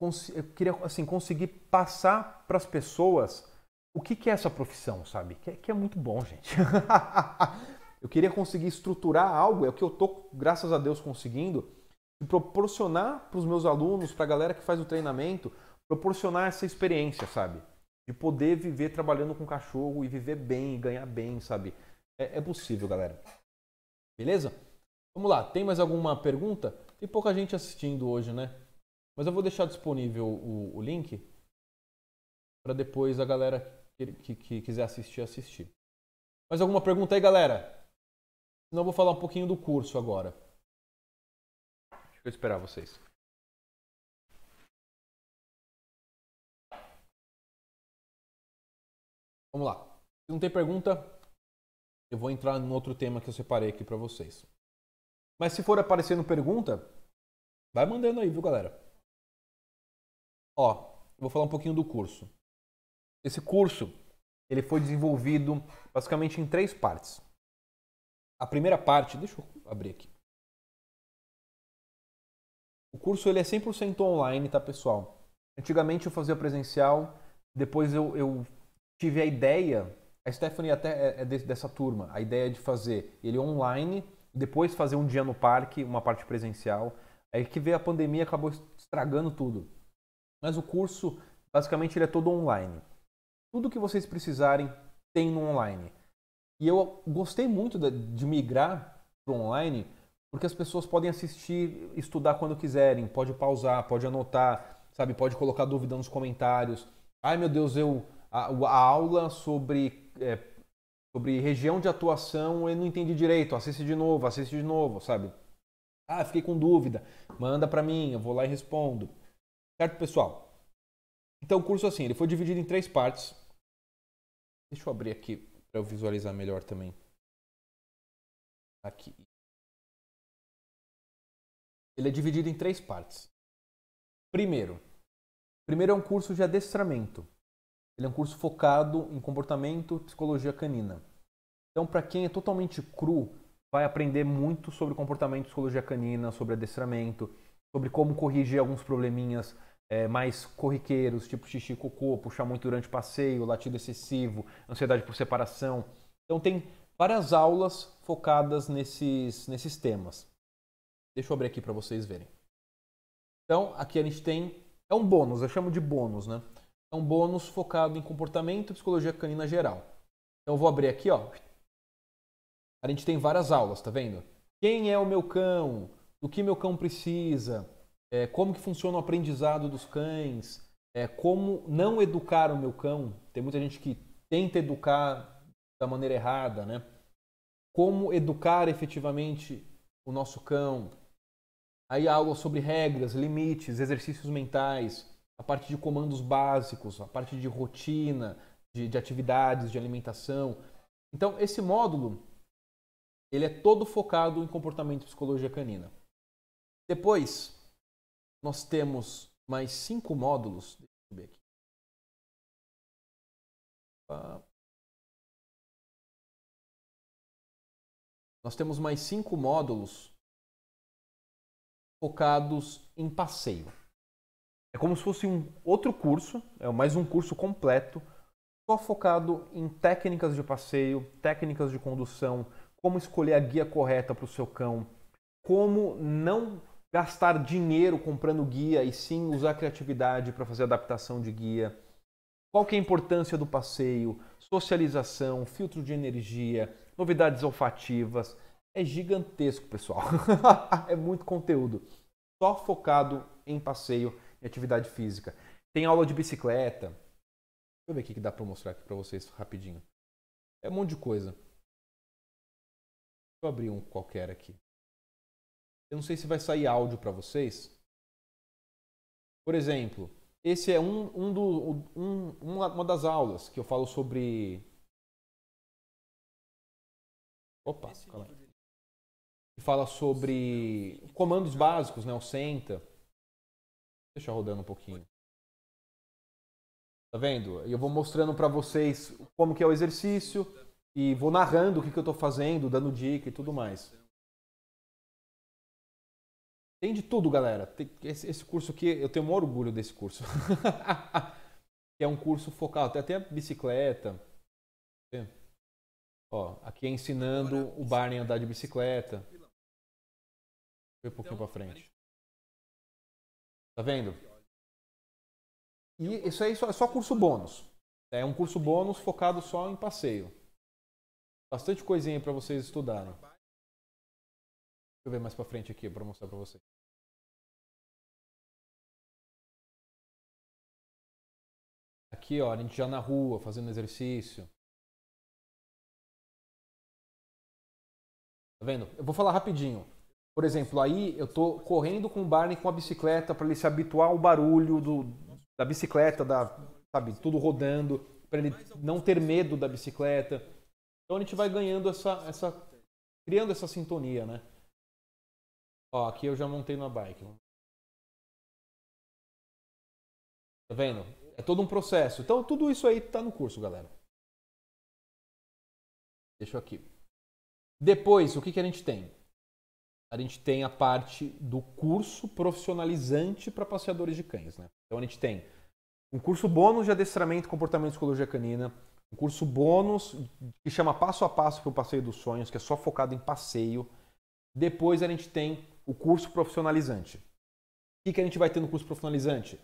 eu queria assim, conseguir passar para as pessoas o que, que, é essa profissão, sabe? Que é, que é muito bom, gente. eu queria conseguir estruturar algo, é o que eu tô, graças a Deus, conseguindo, e proporcionar para os meus alunos, para a galera que faz o treinamento, proporcionar essa experiência, sabe? De poder viver trabalhando com cachorro e viver bem, ganhar bem, sabe? É, é possível, galera. Beleza? Vamos lá, tem mais alguma pergunta? E pouca gente assistindo hoje, né? Mas eu vou deixar disponível o, o link para depois a galera que, que, que, quiser assistir, assistir. Mais alguma pergunta aí, galera? Senão eu vou falar um pouquinho do curso agora. Deixa eu esperar vocês. Vamos lá. Se não tem pergunta, eu vou entrar em outro tema que eu separei aqui para vocês. Mas se for aparecendo pergunta, vai mandando aí, viu, galera? Ó, vou falar um pouquinho do curso. Esse curso, ele foi desenvolvido basicamente em três partes. A primeira parte, deixa eu abrir aqui. O curso ele é 100% online, tá, pessoal? Antigamente eu fazia presencial, depois eu, eu tive a ideia, a Stephanie até é, é dessa turma, a ideia de fazer ele online depois fazer um dia no parque, uma parte presencial. Aí é que veio a pandemia, acabou estragando tudo. Mas o curso, basicamente, ele é todo online. Tudo que vocês precisarem tem no online. E eu gostei muito de migrar para online, porque as pessoas podem assistir, estudar quando quiserem, pode pausar, pode anotar, sabe, pode colocar dúvida nos comentários. Ai meu Deus, eu a, a aula sobre é, sobre região de atuação eu não entendi direito, assiste de novo, assiste de novo, sabe? Ah, fiquei com dúvida, manda para mim, eu vou lá e respondo. Certo, pessoal? Então o curso assim, ele foi dividido em três partes. Deixa eu abrir aqui para eu visualizar melhor também. Aqui. Ele é dividido em três partes. Primeiro, primeiro é um curso de adestramento. Ele é um curso focado em comportamento e psicologia canina. Então, para quem é totalmente cru, vai aprender muito sobre comportamento e psicologia canina, sobre adestramento, sobre como corrigir alguns probleminhas é, mais corriqueiros, tipo xixi cocô, puxar muito durante passeio, latido excessivo, ansiedade por separação. Então, tem várias aulas focadas nesses, nesses temas. Deixa eu abrir aqui para vocês verem. Então, aqui a gente tem. É um bônus, eu chamo de bônus, né? é um bônus focado em comportamento e psicologia canina geral. Então eu vou abrir aqui, ó. A gente tem várias aulas, tá vendo? Quem é o meu cão? Do que meu cão precisa? É, como que funciona o aprendizado dos cães? É, como não educar o meu cão? Tem muita gente que tenta educar da maneira errada, né? Como educar efetivamente o nosso cão? Aí aula sobre regras, limites, exercícios mentais a parte de comandos básicos, a parte de rotina, de, de atividades, de alimentação. Então, esse módulo ele é todo focado em comportamento e psicologia canina. Depois, nós temos mais cinco módulos. Deixa eu ver aqui. Ah. Nós temos mais cinco módulos focados em passeio. É como se fosse um outro curso, é mais um curso completo, só focado em técnicas de passeio, técnicas de condução, como escolher a guia correta para o seu cão, como não gastar dinheiro comprando guia e sim usar criatividade para fazer adaptação de guia. Qual que é a importância do passeio, socialização, filtro de energia, novidades olfativas. É gigantesco, pessoal. é muito conteúdo. Só focado em passeio e atividade física. Tem aula de bicicleta. Deixa eu ver o que dá para mostrar aqui para vocês rapidinho. É um monte de coisa. Deixa eu abrir um qualquer aqui. Eu não sei se vai sair áudio para vocês. Por exemplo, esse é um, um do, um, uma das aulas que eu falo sobre. Opa, calma aí. Que fala sobre comandos básicos, né? O SENTA. Deixa rodando um pouquinho. Tá vendo? E eu vou mostrando para vocês como que é o exercício e vou narrando o que, que eu estou fazendo, dando dica e tudo mais. Tem de tudo, galera. Esse curso aqui, eu tenho um orgulho desse curso. é um curso focado, tem até bicicleta. Né? Ó, aqui é ensinando o Barney a andar de bicicleta. Vou um pouquinho para frente. Tá vendo? E isso aí é, é só curso bônus. É um curso bônus focado só em passeio. Bastante coisinha para vocês estudarem. Deixa eu ver mais para frente aqui para mostrar para vocês. Aqui, ó, a gente já na rua, fazendo exercício. Tá vendo? Eu vou falar rapidinho. Por exemplo, aí eu tô correndo com o Barney com a bicicleta para ele se habituar ao barulho do, da bicicleta, da, sabe, tudo rodando, para ele não ter medo da bicicleta. Então a gente vai ganhando essa, essa criando essa sintonia, né? Ó, aqui eu já montei na bike. Tá vendo? É todo um processo. Então tudo isso aí tá no curso, galera. Deixa eu aqui. Depois, o que, que a gente tem? a gente tem a parte do curso profissionalizante para passeadores de cães. Né? Então a gente tem um curso bônus de adestramento e comportamento de psicologia canina, um curso bônus que chama Passo a Passo para o Passeio dos Sonhos, que é só focado em passeio. Depois a gente tem o curso profissionalizante. O que, que a gente vai ter no curso profissionalizante?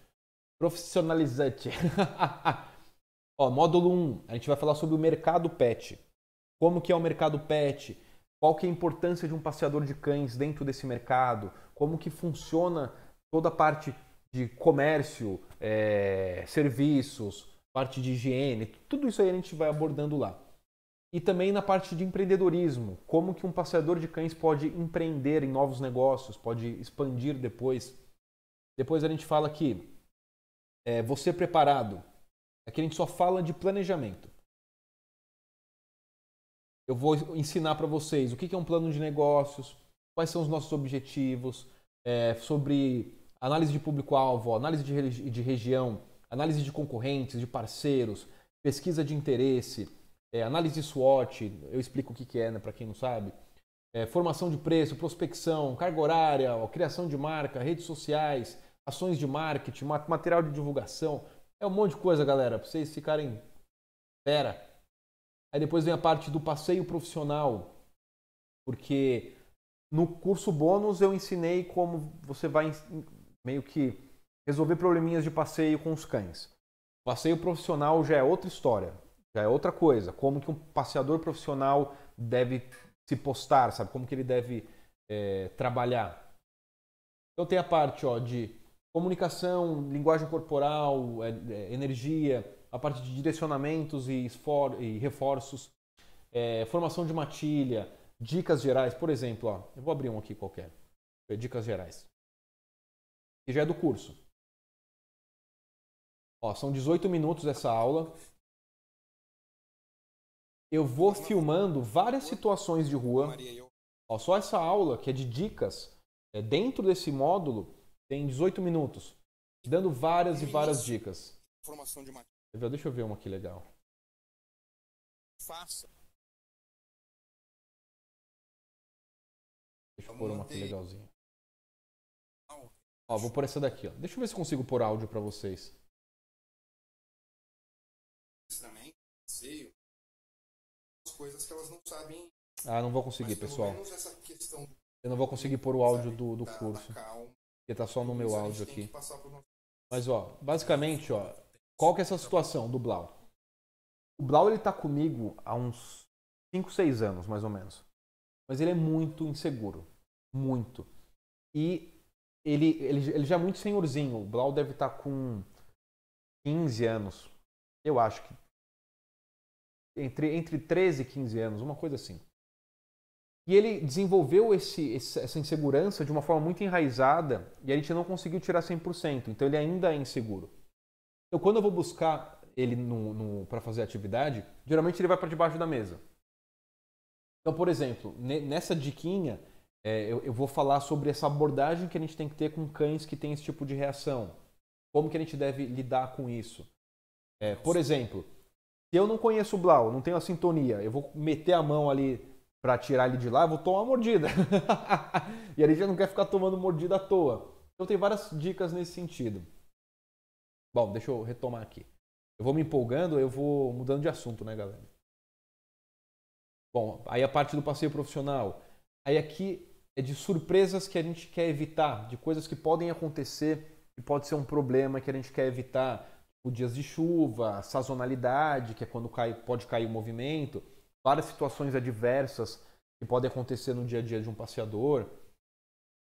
Profissionalizante. Ó, módulo 1, a gente vai falar sobre o mercado pet. Como que é o mercado pet? Qual que é a importância de um passeador de cães dentro desse mercado? Como que funciona toda a parte de comércio, é, serviços, parte de higiene, tudo isso aí a gente vai abordando lá. E também na parte de empreendedorismo, como que um passeador de cães pode empreender em novos negócios, pode expandir depois. Depois a gente fala que é, você preparado. Aqui é a gente só fala de planejamento. Eu vou ensinar para vocês o que é um plano de negócios, quais são os nossos objetivos, é, sobre análise de público-alvo, análise de, regi de, região, análise de concorrentes, de parceiros, pesquisa de interesse, é, análise de SWOT, eu explico o que, é né, para quem não sabe, é, formação de preço, prospecção, carga horária, ó, criação de marca, redes sociais, ações de marketing, material de divulgação. É um monte de coisa, galera, para vocês ficarem Pera! Aí depois vem a parte do passeio profissional, porque no curso bônus eu ensinei como você vai meio que resolver probleminhas de passeio com os cães. Passeio profissional já é outra história, já é outra coisa. Como que um passeador profissional deve se postar, sabe? Como que ele deve é, trabalhar. Então tem a parte ó, de comunicação, linguagem corporal, é, é, energia, a parte de direcionamentos e, e reforços, é, formação de matilha, dicas gerais, por exemplo, ó, eu vou abrir um aqui qualquer, é, dicas gerais, que já é do curso. Ó, são 18 minutos essa aula. Eu vou filmando várias situações de rua. Ó, só essa aula, que é de dicas, é, dentro desse módulo, tem 18 minutos, dando várias e várias dicas. Formação de matilha. Deixa eu ver uma aqui legal. Faça. Deixa eu pôr uma aqui legalzinha. Ah, ó, vou pôr essa daqui, ó. Deixa eu ver se consigo pôr áudio para vocês. Também, Coisas que elas não sabem. Ah, não vou conseguir, pessoal. Eu não vou conseguir pôr o áudio do, do curso. Porque tá só no meu áudio aqui. Mas, ó, basicamente, ó, qual que é essa situação do Blau? O Blau ele tá comigo há uns 5, 6 anos, mais ou menos. Mas ele é muito inseguro. Muito. E ele, ele, ele já é muito senhorzinho. O Blau deve estar tá com 15 anos. Eu acho que. Entre, entre 13 e 15 anos, uma coisa assim. E ele desenvolveu esse, essa insegurança de uma forma muito enraizada e a gente não conseguiu tirar 100%. Então ele ainda é inseguro. Então, quando eu vou buscar ele para fazer atividade, geralmente ele vai para debaixo da mesa. Então, por exemplo, nessa diquinha, é, eu, eu, vou falar sobre essa abordagem que a gente tem que ter com cães que têm esse tipo de reação. Como que a gente deve lidar com isso? É, por exemplo, se eu não conheço o Blau, não tenho a sintonia, eu vou meter a mão ali para tirar ele de lá, eu vou tomar uma mordida. e ele já não quer ficar tomando mordida à toa. Então tem várias dicas nesse sentido. Bom, deixa eu retomar aqui. Eu vou me empolgando, eu vou mudando de assunto, né, galera? Bom, aí a parte do passeio profissional. Aí aqui é de surpresas que a gente quer evitar, de coisas que podem acontecer e pode ser um problema que a gente quer evitar, tipo dias de chuva, sazonalidade, que é quando cai, pode cair o movimento, várias situações adversas que podem acontecer no dia a dia de um passeador.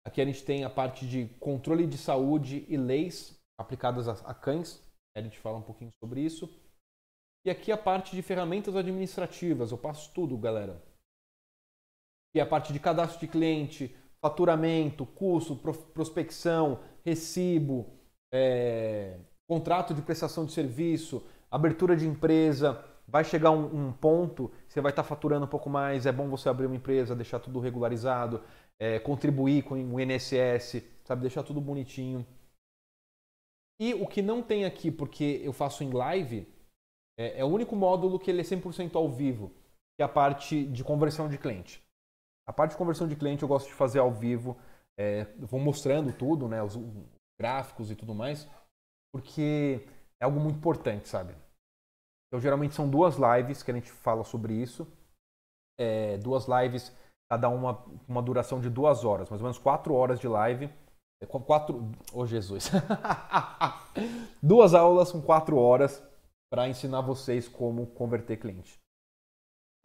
Aqui a gente tem a parte de controle de saúde e leis aplicadas a, a cães. Né, a gente fala um pouquinho sobre isso. E aqui a parte de ferramentas administrativas, eu passo tudo, galera. E a parte de cadastro de cliente, faturamento, custo, prospecção, recibo, é, contrato de prestação de serviço, abertura de empresa. Vai chegar um, um, ponto, você vai estar faturando um pouco mais, é bom você abrir uma empresa, deixar tudo regularizado, é, contribuir com o INSS, sabe, deixar tudo bonitinho. E o que não tem aqui, porque eu faço em live, é, é o único módulo que ele é 100% ao vivo, que é a parte de conversão de cliente. A parte de conversão de cliente eu gosto de fazer ao vivo, é, vou mostrando tudo, né, os gráficos e tudo mais, porque é algo muito importante, sabe? Então, geralmente são duas lives que a gente fala sobre isso. É, duas lives, cada uma com uma duração de duas horas, mais ou menos quatro horas de live. É com quatro. Oh, Jesus! Duas aulas com quatro horas para ensinar vocês como converter cliente.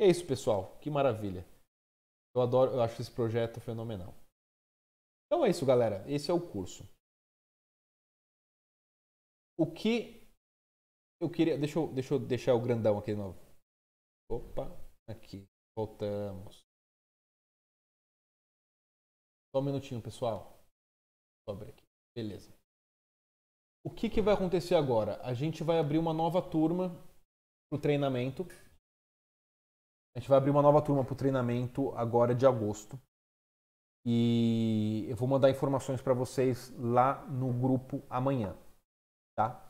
é isso, pessoal. Que maravilha. Eu adoro, eu acho esse projeto fenomenal. Então é isso, galera. Esse é o curso. O que eu queria. Deixa eu, deixa eu deixar o grandão aqui de novo. Opa, aqui. Voltamos. Só um minutinho, pessoal. Sobre aqui. Beleza. O que, que vai acontecer agora? A gente vai abrir uma nova turma para o treinamento. A gente vai abrir uma nova turma para o treinamento agora de agosto. E eu vou mandar informações para vocês lá no grupo amanhã, tá?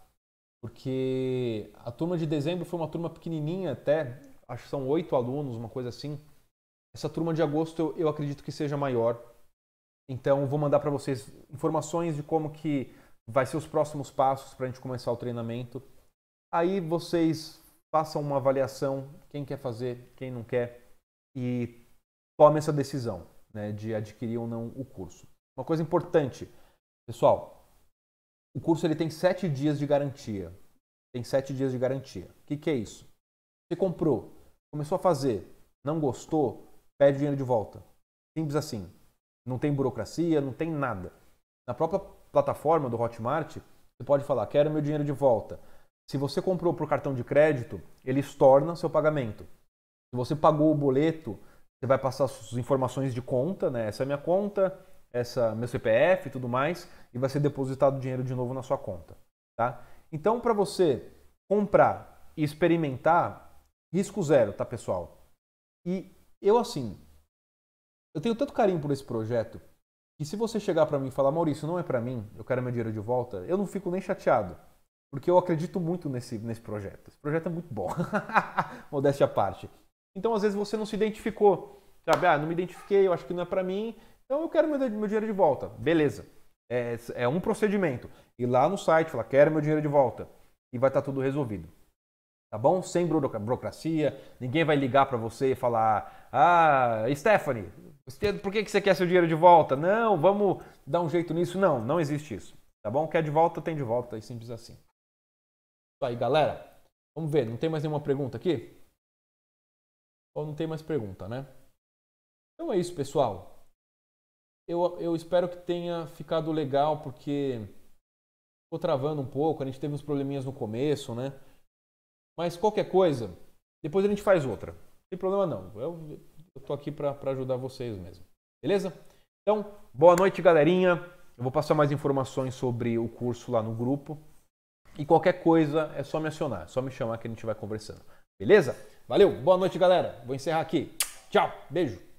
Porque a turma de dezembro foi uma turma pequenininha até, acho que são oito alunos, uma coisa assim. Essa turma de agosto eu, eu acredito que seja maior, então, vou mandar para vocês informações de como que vai ser os próximos passos para a gente começar o treinamento. Aí vocês façam uma avaliação, quem quer fazer, quem não quer, e tomem essa decisão né, de adquirir ou não o curso. Uma coisa importante, pessoal, o curso ele tem sete dias de garantia. Tem sete dias de garantia. O que, que é isso? Você comprou, começou a fazer, não gostou, pede dinheiro de volta. Simples assim. Não tem burocracia, não tem nada. Na própria plataforma do Hotmart, você pode falar: quero meu dinheiro de volta. Se você comprou por cartão de crédito, ele estorna seu pagamento. Se você pagou o boleto, você vai passar suas informações de conta, né? Essa é minha conta, essa meu CPF e tudo mais, e vai ser depositado o dinheiro de novo na sua conta, tá? Então, para você comprar e experimentar, risco zero, tá, pessoal? E eu assim, eu tenho tanto carinho por esse projeto que se você chegar para mim e falar, Maurício, não é para mim, eu quero meu dinheiro de volta, eu não fico nem chateado. Porque eu acredito muito nesse, nesse projeto. Esse projeto é muito bom. Modéstia à parte. Então, às vezes, você não se identificou. Sabe, ah, não me identifiquei, eu acho que não é para mim, então eu quero meu, meu dinheiro de volta. Beleza. É, é um procedimento. E lá no site, fala, quero meu dinheiro de volta. E vai estar tá tudo resolvido tá bom? Sem burocracia, ninguém vai ligar para você e falar: "Ah, Stephanie, por que, que você quer seu dinheiro de volta? Não, vamos dar um jeito nisso. Não, não existe isso. Tá bom? Quer de volta, tem de volta. É simples assim. Isso aí, galera. Vamos ver, não tem mais nenhuma pergunta aqui? Ou não tem mais pergunta, né? Então é isso, pessoal. Eu, eu espero que tenha ficado legal, porque ficou travando um pouco, a gente teve uns probleminhas no começo, né? Mas qualquer coisa, depois a gente faz outra. Não tem problema não. Eu, estou aqui para ajudar vocês mesmo. Beleza? Então, boa noite, galerinha. Eu vou passar mais informações sobre o curso lá no grupo. E qualquer coisa é só me acionar, é só me chamar que a gente vai conversando. Beleza? Valeu, boa noite, galera. Vou encerrar aqui. Tchau, beijo.